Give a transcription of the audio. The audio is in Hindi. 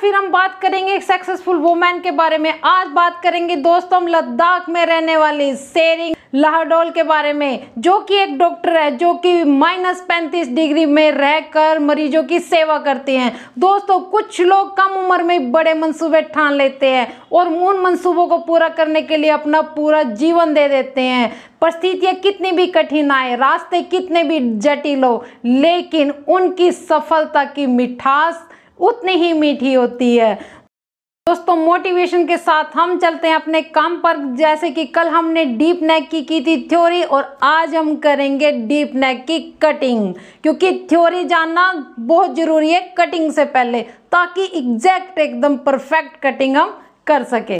फिर हम बात करेंगे एक सक्सेसफुल वुमेन के बारे में आज बात करेंगे दोस्तों हम लद्दाख में रहने वाली सेरिंग लाहडोल के बारे में जो कि एक डॉक्टर है जो कि माइनस पैंतीस डिग्री में रहकर मरीजों की सेवा करती हैं दोस्तों कुछ लोग कम उम्र में बड़े मंसूबे ठान लेते हैं और उन मंसूबों को पूरा करने के लिए अपना पूरा जीवन दे देते हैं परिस्थितियाँ कितनी भी कठिन आए रास्ते कितने भी जटिल हो लेकिन उनकी सफलता की मिठास उतनी ही मीठी होती है दोस्तों मोटिवेशन के साथ हम चलते हैं अपने काम पर जैसे कि कल हमने डीप नेक की की थी थ्योरी और आज हम करेंगे डीप नेक की कटिंग क्योंकि थ्योरी जानना बहुत ज़रूरी है कटिंग से पहले ताकि एग्जैक्ट एकदम परफेक्ट कटिंग हम कर सके